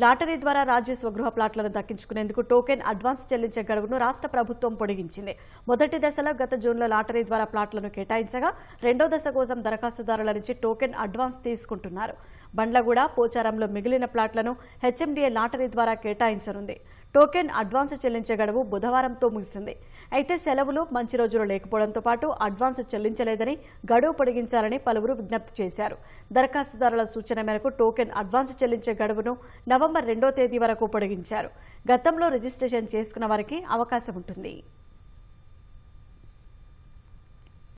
lottery ద్వారా రాజ్య స్వగృహ ప్లాట్లను దక్కించుకునేందుకు token advance చెల్లించే గడువును రాష్ట్ర ప్రభుత్వం పొడిగించింది మొదటి దశలో గత జూన్లో లాటరీ ద్వారా ప్లాట్లను కేటాయించగా రెండో దశ కోసం దరఖాస్తుదారుల నుంచి టోకెన్ అడ్వాన్స్ తీసుకుంటున్నారు బండ్లగూడ పోచారంలో మిగిలిన ప్లాట్లను హెచ్ఎండిఏ లాటరీ ద్వారా కేటాయించనుంది టోకెన్ అడ్వాన్స్ చెల్లించే గడువు బుధవారంతో ముగిసింది అయితే సెలవులు మంచి రోజులు లేకపోవడంతో పాటు అడ్వాన్స్ చెల్లించలేదని గడువు పొడిగించాలని పలువురు విజ్ఞప్తి చేశారు దరఖాస్తుదారుల సూచన మేరకు టోకెన్ అడ్వాన్స్ చెల్లించే గడువును నవంబర్ రెండో తేదీ వరకు పొడిగించారు గతంలో రిజిస్ట్రేషన్ చేసుకున్న వారికి అవకాశం ఉంటుంది